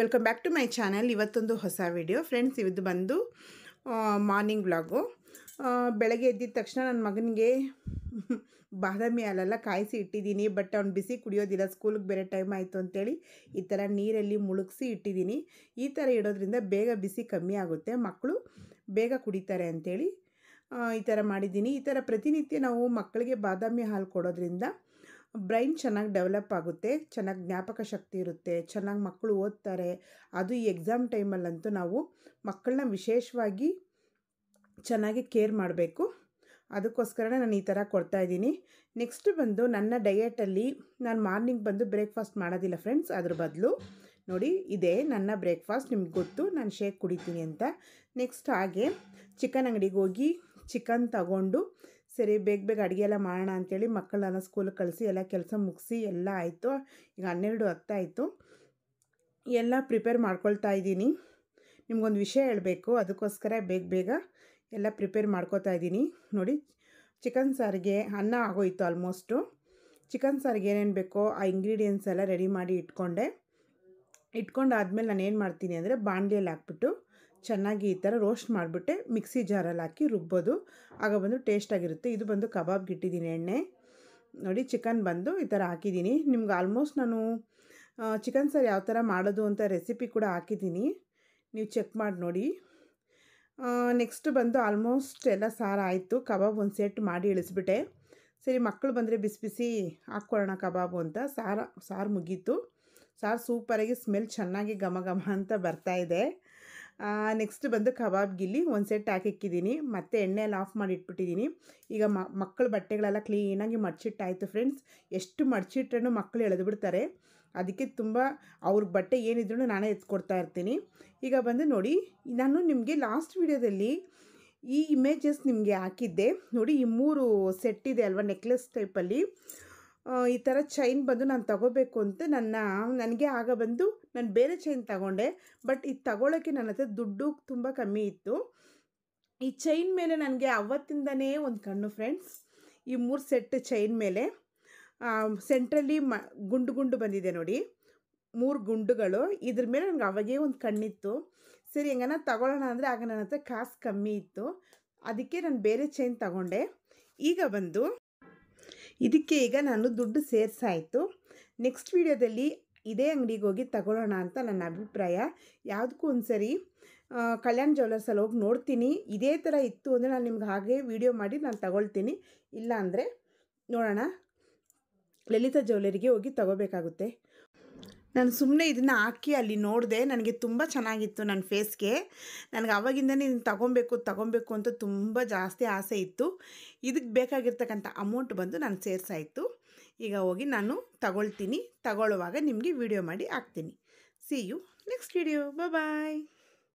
welcome back to my channel ಇವತ್ತೊಂದು ಹೊಸ video friends ಇವತ್ತು ಬಂದು ಮಾರ್ನಿಂಗ್ ವ್ಲಾಗು ಬೆಳಗ್ಗೆ ಎದ್ದಿದ ತಕ್ಷಣ ನನ್ನ ಮಗನಿಗೆ ಬಾದಾಮಿ ಹಾಲೆಲ್ಲ ಕಾಯಿಸಿ ಇಟ್ಟಿದ್ದೀನಿ ಬಟ್ ಅವ್ನು ಬಿಸಿ ಕುಡಿಯೋದಿಲ್ಲ ಸ್ಕೂಲ್ಗೆ ಬೇರೆ ಟೈಮ್ ಆಯಿತು ಅಂತೇಳಿ ಈ ಥರ ನೀರಲ್ಲಿ ಮುಳುಗಿಸಿ ಇಟ್ಟಿದ್ದೀನಿ ಈ ಥರ ಇಡೋದ್ರಿಂದ ಬೇಗ ಬಿಸಿ ಕಮ್ಮಿ ಆಗುತ್ತೆ ಮಕ್ಕಳು ಬೇಗ ಕುಡಿತಾರೆ ಅಂಥೇಳಿ ಈ ಥರ ಮಾಡಿದ್ದೀನಿ ಈ ಥರ ಪ್ರತಿನಿತ್ಯ ನಾವು ಮಕ್ಕಳಿಗೆ ಬಾದಾಮಿ ಹಾಲು ಕೊಡೋದ್ರಿಂದ ಬ್ರೈನ್ ಚೆನ್ನಾಗಿ ಡೆವಲಪ್ ಆಗುತ್ತೆ ಚೆನ್ನಾಗಿ ಜ್ಞಾಪಕ ಶಕ್ತಿ ಇರುತ್ತೆ ಚೆನ್ನಾಗಿ ಮಕ್ಕಳು ಓದ್ತಾರೆ ಅದು ಈ ಎಕ್ಸಾಮ್ ಟೈಮಲ್ಲಂತೂ ನಾವು ಮಕ್ಕಳನ್ನ ವಿಶೇಷವಾಗಿ ಚೆನ್ನಾಗಿ ಕೇರ್ ಮಾಡಬೇಕು ಅದಕ್ಕೋಸ್ಕರನೇ ನಾನು ಈ ಥರ ಇದ್ದೀನಿ ನೆಕ್ಸ್ಟ್ ಬಂದು ನನ್ನ ಡಯೆಟಲ್ಲಿ ನಾನು ಮಾರ್ನಿಂಗ್ ಬಂದು ಬ್ರೇಕ್ಫಾಸ್ಟ್ ಮಾಡೋದಿಲ್ಲ ಫ್ರೆಂಡ್ಸ್ ಅದ್ರ ಬದಲು ನೋಡಿ ಇದೇ ನನ್ನ ಬ್ರೇಕ್ಫಾಸ್ಟ್ ನಿಮ್ಗೆ ಗೊತ್ತು ನಾನು ಶೇಕ್ ಕುಡಿತೀನಿ ಅಂತ ನೆಕ್ಸ್ಟ್ ಹಾಗೆ ಚಿಕನ್ ಅಂಗಡಿಗೆ ಹೋಗಿ ಚಿಕನ್ ತಗೊಂಡು ಸರಿ ಬೇಗ ಬೇಗ ಅಡುಗೆ ಎಲ್ಲ ಮಾಡೋಣ ಅಂಥೇಳಿ ಮಕ್ಕಳನ್ನ ಸ್ಕೂಲಿಗೆ ಕಳಿಸಿ ಎಲ್ಲ ಕೆಲಸ ಮುಗಿಸಿ ಎಲ್ಲ ಆಯಿತು ಈಗ ಹನ್ನೆರಡು ಹತ್ತಾಯಿತು ಎಲ್ಲ ಪ್ರಿಪೇರ್ ಮಾಡ್ಕೊಳ್ತಾ ಇದ್ದೀನಿ ನಿಮ್ಗೊಂದು ವಿಷಯ ಹೇಳಬೇಕು ಅದಕ್ಕೋಸ್ಕರ ಬೇಗ ಬೇಗ ಎಲ್ಲ ಪ್ರಿಪೇರ್ ಮಾಡ್ಕೋತಾ ಇದ್ದೀನಿ ನೋಡಿ ಚಿಕನ್ ಸಾರಿಗೆ ಅನ್ನ ಆಗೋಯಿತು ಆಲ್ಮೋಸ್ಟು ಚಿಕನ್ ಸಾರಿಗೆ ಏನೇನು ಬೇಕೋ ಆ ಇಂಗ್ರೀಡಿಯೆಂಟ್ಸ್ ಎಲ್ಲ ರೆಡಿ ಮಾಡಿ ಇಟ್ಕೊಂಡೆ ಇಟ್ಕೊಂಡಾದ್ಮೇಲೆ ನಾನು ಏನು ಮಾಡ್ತೀನಿ ಅಂದರೆ ಬಾಣಲಿಯಲ್ಲಿ ಹಾಕ್ಬಿಟ್ಟು ಚೆನ್ನಾಗಿ ಈ ಥರ ರೋಸ್ಟ್ ಮಾಡಿಬಿಟ್ಟೆ ಮಿಕ್ಸಿ ಜಾರಲ್ಲಿ ಹಾಕಿ ರುಬ್ಬೋದು ಆಗ ಬಂದು ಟೇಸ್ಟಾಗಿರುತ್ತೆ ಇದು ಬಂದು ಕಬಾಬ್ಗೆ ಇಟ್ಟಿದ್ದೀನಿ ಎಣ್ಣೆ ನೋಡಿ ಚಿಕನ್ ಬಂದು ಈ ಥರ ಹಾಕಿದ್ದೀನಿ ನಿಮ್ಗೆ ಆಲ್ಮೋಸ್ಟ್ ನಾನು ಚಿಕನ್ ಸಾರು ಯಾವ ಥರ ಮಾಡೋದು ಅಂತ ರೆಸಿಪಿ ಕೂಡ ಹಾಕಿದ್ದೀನಿ ನೀವು ಚೆಕ್ ಮಾಡಿ ನೋಡಿ ನೆಕ್ಸ್ಟ್ ಬಂದು ಆಲ್ಮೋಸ್ಟ್ ಎಲ್ಲ ಸಾರು ಆಯಿತು ಕಬಾಬ್ ಒಂದು ಸೆಟ್ ಮಾಡಿ ಇಳಿಸ್ಬಿಟ್ಟೆ ಸರಿ ಮಕ್ಕಳು ಬಂದರೆ ಬಿಸಿ ಬಿಸಿ ಹಾಕ್ಕೊಳ್ಳೋಣ ಕಬಾಬು ಅಂತ ಸಾರು ಸಾರು ಮುಗೀತು ಸಾರು ಸೂಪರಾಗಿ ಸ್ಮೆಲ್ ಚೆನ್ನಾಗಿ ಘಮ ಘಮ ಅಂತ ಬರ್ತಾಯಿದೆ ನೆಕ್ಸ್ಟ್ ಬಂದು ಕಬಾಬ್ ಗಿಲ್ಲಿ ಒಂದು ಸೆಟ್ ಹಾಕಿಕ್ಕಿದ್ದೀನಿ ಮತ್ತು ಎಣ್ಣೆ ಎಲ್ಲ ಆಫ್ ಮಾಡಿ ಇಟ್ಬಿಟ್ಟಿದ್ದೀನಿ ಈಗ ಮಕ್ಕಳು ಬಟ್ಟೆಗಳೆಲ್ಲ ಕ್ಲೀನಾಗಿ ಮಡ್ಚಿಟ್ಟಾಯಿತು ಫ್ರೆಂಡ್ಸ್ ಎಷ್ಟು ಮಡ್ಚಿಟ್ರೂ ಮಕ್ಕಳು ಎಳೆದು ಬಿಡ್ತಾರೆ ಅದಕ್ಕೆ ತುಂಬ ಅವ್ರ ಬಟ್ಟೆ ಏನಿದ್ರು ನಾನೇ ಎತ್ಕೊಡ್ತಾ ಇರ್ತೀನಿ ಈಗ ಬಂದು ನೋಡಿ ನಾನು ನಿಮಗೆ ಲಾಸ್ಟ್ ವೀಡಿಯೋದಲ್ಲಿ ಈ ಇಮೇಜಸ್ ನಿಮಗೆ ಹಾಕಿದ್ದೆ ನೋಡಿ ಈ ಮೂರು ಸೆಟ್ ಇದೆ ಅಲ್ವಾ ನೆಕ್ಲೆಸ್ ಟೈಪಲ್ಲಿ ಈ ಥರ ಚೈನ್ ಬಂದು ನಾನು ತಗೋಬೇಕು ಅಂತ ನನ್ನ ನನಗೆ ಆಗ ಬಂದು ನಾನು ಬೇರೆ ಚೈನ್ ತಗೊಂಡೆ ಬಟ್ ಇದು ತಗೊಳ್ಳೋಕ್ಕೆ ನನ್ನ ಹತ್ರ ದುಡ್ಡು ತುಂಬ ಕಮ್ಮಿ ಇತ್ತು ಈ ಚೈನ್ ಮೇಲೆ ನನಗೆ ಅವತ್ತಿಂದನೇ ಒಂದು ಕಣ್ಣು ಫ್ರೆಂಡ್ಸ್ ಈ ಮೂರು ಸೆಟ್ ಚೈನ್ ಮೇಲೆ ಸೆಂಟ್ರಲ್ಲಿ ಮ ಗುಂಡು ಗುಂಡು ಬಂದಿದೆ ನೋಡಿ ಮೂರು ಗುಂಡುಗಳು ಇದ್ರ ಮೇಲೆ ನನಗೆ ಅವಾಗೇ ಒಂದು ಕಣ್ಣಿತ್ತು ಸರಿ ಹೆಂಗನ ತಗೊಳ್ಳೋಣ ಅಂದರೆ ಆಗ ನನ್ನ ಹತ್ರ ಕಾಸು ಕಮ್ಮಿ ಇತ್ತು ಅದಕ್ಕೆ ನಾನು ಬೇರೆ ಚೈನ್ ತಗೊಂಡೆ ಈಗ ಬಂದು ಇದಕ್ಕೆ ಈಗ ನಾನು ದುಡ್ಡು ಸೇರಿಸಾಯಿತು ನೆಕ್ಸ್ಟ್ ವೀಡಿಯೋದಲ್ಲಿ ಇದೇ ಅಂಗಡಿಗೆ ಹೋಗಿ ತಗೊಳ್ಳೋಣ ಅಂತ ನನ್ನ ಅಭಿಪ್ರಾಯ ಯಾವುದಕ್ಕೂ ಒಂದು ಸರಿ ಕಲ್ಯಾಣ್ ಜ್ಯುವೆಲ್ಲರ್ಸಲ್ಲಿ ಹೋಗಿ ನೋಡ್ತೀನಿ ಇದೇ ಥರ ಇತ್ತು ಅಂದರೆ ನಾನು ನಿಮ್ಗೆ ಹಾಗೆ ವೀಡಿಯೋ ಮಾಡಿ ನಾನು ತಗೊಳ್ತೀನಿ ಇಲ್ಲ ನೋಡೋಣ ಲಲಿತಾ ಜ್ಯುವೆಲ್ಲರಿಗೆ ಹೋಗಿ ತಗೋಬೇಕಾಗುತ್ತೆ ನಾನು ಸುಮ್ಮನೆ ಇದನ್ನು ಹಾಕಿ ಅಲ್ಲಿ ನೋಡಿದೆ ನನಗೆ ತುಂಬ ಚೆನ್ನಾಗಿತ್ತು ನನ್ನ ಫೇಸ್ಗೆ ನನಗೆ ಆವಾಗಿಂದನೇ ಇದನ್ನು ತಗೊಬೇಕು ತಗೊಬೇಕು ಅಂತ ತುಂಬ ಜಾಸ್ತಿ ಆಸೆ ಇತ್ತು ಇದಕ್ಕೆ ಬೇಕಾಗಿರ್ತಕ್ಕಂಥ ಅಮೌಂಟ್ ಬಂದು ನಾನು ಸೇರಿಸಾಯಿತು ಈಗ ಹೋಗಿ ನಾನು ತಗೊಳ್ತೀನಿ ತಗೊಳ್ಳುವಾಗ ನಿಮಗೆ ವಿಡಿಯೋ ಮಾಡಿ ಹಾಕ್ತೀನಿ see you next video bye